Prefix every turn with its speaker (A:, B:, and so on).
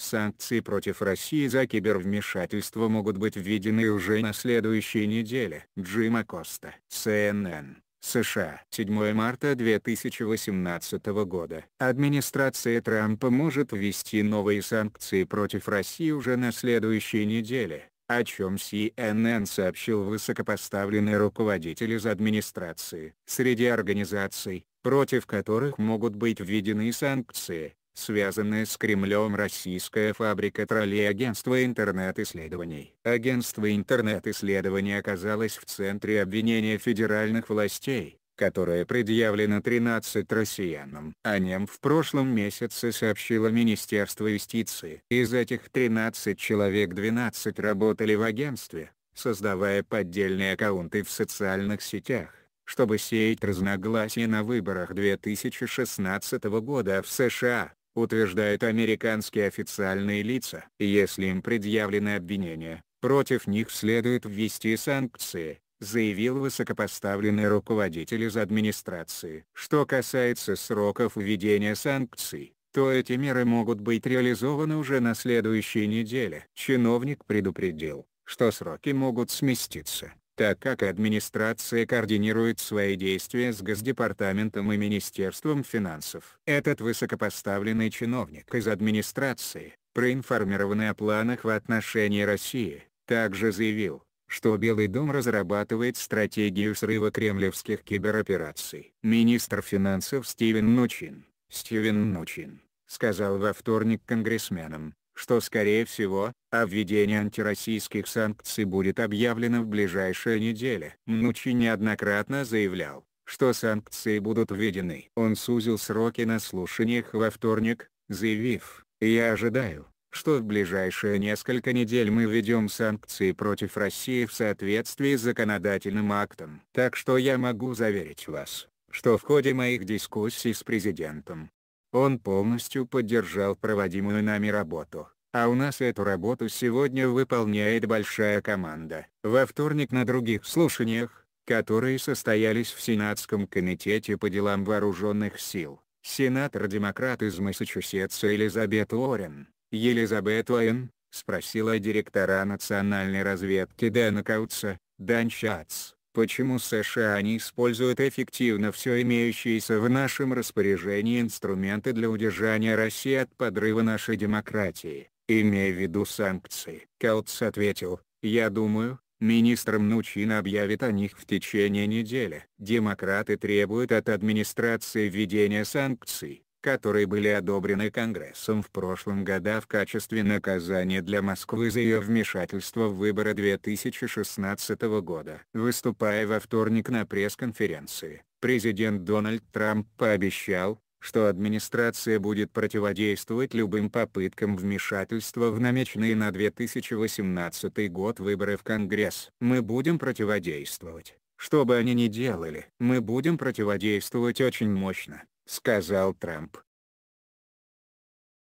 A: Санкции против России за кибервмешательство могут быть введены уже на следующей неделе. Джима Коста, CNN. США. 7 марта 2018 года. Администрация Трампа может ввести новые санкции против России уже на следующей неделе, о чем CNN сообщил высокопоставленный руководитель из администрации. Среди организаций, против которых могут быть введены санкции, связанная с Кремлем российская фабрика троллей агентства интернет-исследований. Агентство интернет-исследований оказалось в центре обвинения федеральных властей, которое предъявлено 13 россиянам. О нем в прошлом месяце сообщило Министерство юстиции. Из этих 13 человек 12 работали в агентстве, создавая поддельные аккаунты в социальных сетях чтобы сеять разногласия на выборах 2016 года в США утверждают американские официальные лица. Если им предъявлены обвинения, против них следует ввести санкции, заявил высокопоставленный руководитель из администрации. Что касается сроков введения санкций, то эти меры могут быть реализованы уже на следующей неделе. Чиновник предупредил, что сроки могут сместиться так как администрация координирует свои действия с Госдепартаментом и Министерством финансов. Этот высокопоставленный чиновник из администрации, проинформированный о планах в отношении России, также заявил, что Белый дом разрабатывает стратегию срыва кремлевских киберопераций. Министр финансов Стивен Нучин, Стивен Нучин, сказал во вторник конгрессменам, что скорее всего, о введении антироссийских санкций будет объявлено в ближайшие недели. Мнучи неоднократно заявлял, что санкции будут введены. Он сузил сроки на слушаниях во вторник, заявив, «Я ожидаю, что в ближайшие несколько недель мы введем санкции против России в соответствии с законодательным актом. Так что я могу заверить вас, что в ходе моих дискуссий с президентом, он полностью поддержал проводимую нами работу. А у нас эту работу сегодня выполняет большая команда. Во вторник на других слушаниях, которые состоялись в Сенатском комитете по делам вооруженных сил, сенатор-демократ из Массачусетса Элизабет Уоррен, Елизабет Уоррен, спросила директора национальной разведки Дэна Каутса, Дан Шац, Почему США не используют эффективно все имеющиеся в нашем распоряжении инструменты для удержания России от подрыва нашей демократии, имея в виду санкции? Каутс ответил, я думаю, министр Мнучин объявит о них в течение недели. Демократы требуют от администрации введения санкций, которые были одобрены Конгрессом в прошлом году в качестве наказания для Москвы за ее вмешательство в выборы 2016 года. Выступая во вторник на пресс-конференции, президент Дональд Трамп пообещал, что администрация будет противодействовать любым попыткам вмешательства в намеченные на 2018 год выборы в Конгресс. Мы будем противодействовать, что бы они ни делали. Мы будем противодействовать очень мощно, сказал Трамп.